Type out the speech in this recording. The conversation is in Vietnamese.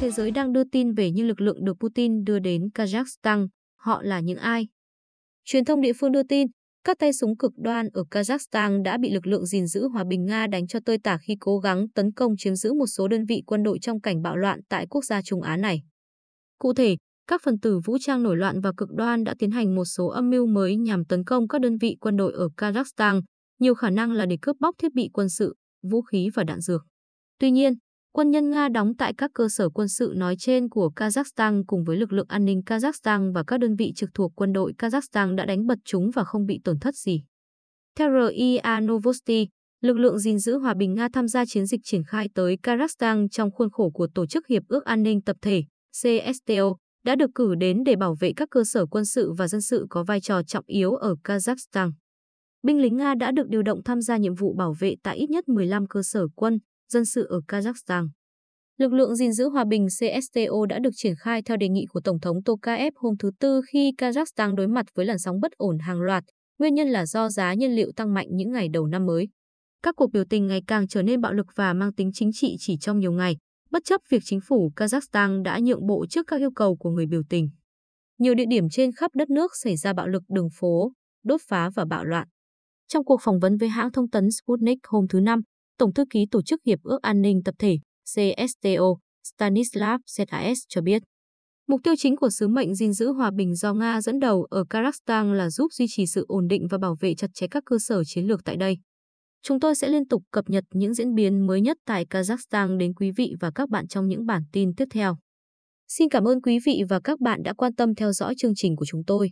thế giới đang đưa tin về những lực lượng được Putin đưa đến Kazakhstan. Họ là những ai? Truyền thông địa phương đưa tin, các tay súng cực đoan ở Kazakhstan đã bị lực lượng gìn giữ hòa bình Nga đánh cho tơi tả khi cố gắng tấn công chiếm giữ một số đơn vị quân đội trong cảnh bạo loạn tại quốc gia Trung Á này. Cụ thể, các phần tử vũ trang nổi loạn và cực đoan đã tiến hành một số âm mưu mới nhằm tấn công các đơn vị quân đội ở Kazakhstan, nhiều khả năng là để cướp bóc thiết bị quân sự, vũ khí và đạn dược. Tuy nhiên, Quân nhân Nga đóng tại các cơ sở quân sự nói trên của Kazakhstan cùng với lực lượng an ninh Kazakhstan và các đơn vị trực thuộc quân đội Kazakhstan đã đánh bật chúng và không bị tổn thất gì. Theo RIA Novosti, lực lượng gìn giữ hòa bình Nga tham gia chiến dịch triển khai tới Kazakhstan trong khuôn khổ của Tổ chức Hiệp ước An ninh Tập thể CSTO đã được cử đến để bảo vệ các cơ sở quân sự và dân sự có vai trò trọng yếu ở Kazakhstan. Binh lính Nga đã được điều động tham gia nhiệm vụ bảo vệ tại ít nhất 15 cơ sở quân, dân sự ở Kazakhstan. Lực lượng gìn giữ hòa bình CSTO đã được triển khai theo đề nghị của Tổng thống Tokayev hôm thứ Tư khi Kazakhstan đối mặt với làn sóng bất ổn hàng loạt, nguyên nhân là do giá nhiên liệu tăng mạnh những ngày đầu năm mới. Các cuộc biểu tình ngày càng trở nên bạo lực và mang tính chính trị chỉ trong nhiều ngày, bất chấp việc chính phủ Kazakhstan đã nhượng bộ trước các yêu cầu của người biểu tình. Nhiều địa điểm trên khắp đất nước xảy ra bạo lực đường phố, đốt phá và bạo loạn. Trong cuộc phỏng vấn với hãng thông tấn Sputnik hôm thứ Năm, Tổng thư ký Tổ chức Hiệp ước An ninh Tập thể CSTO Stanislav Zs cho biết. Mục tiêu chính của sứ mệnh gìn giữ hòa bình do Nga dẫn đầu ở Kazakhstan là giúp duy trì sự ổn định và bảo vệ chặt chẽ các cơ sở chiến lược tại đây. Chúng tôi sẽ liên tục cập nhật những diễn biến mới nhất tại Kazakhstan đến quý vị và các bạn trong những bản tin tiếp theo. Xin cảm ơn quý vị và các bạn đã quan tâm theo dõi chương trình của chúng tôi.